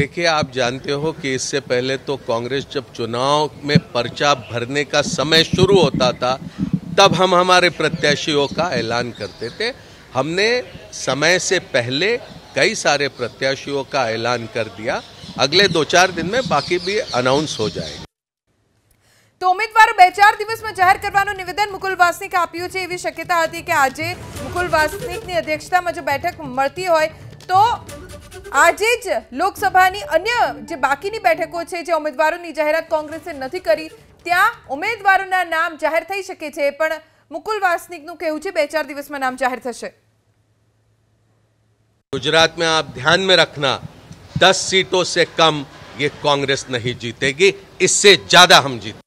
देखिए आप जानते हो कि इससे पहले तो कांग्रेस जब चुनाव में पर्चा भरने का समय शुरू होता था तब हम हमारे प्रत्याशियों का ऐलान करते थे हमने समय से पहले कई सारे प्रत्याशियों का ऐलान कर दिया अगले दो चार दिन में बाकी भी अनाउंस हो जाएंगे तो उम्मीदवार बे चार दिवस में जाहिर करने निवेदन मुकुल આપ્યું आप शक्यता શક્યતા कि आज मुकुल મુકુલ अध्यक्षता में जो बैठक मती हो तो आज इज लोकसभा नी अन्य जे बाकी नी बैठको छे जे ઉમેદવારો ની જાહેરાત કોંગ્રેસ એ નથી કરી ત્યા ઉમેદવારો ના નામ જાહેર થઈ શકે છે પણ મુકુલ વાસનિક નું કહીયું છે બે ચાર દિવસમાં નામ જાહેર થશે ગુજરાત માં આપ ધ્યાન માં રાખના 10 સીટો સે કમ ય કોંગ્રેસ નહીં જીતેગી ઇસસે જ્યાદા હમજી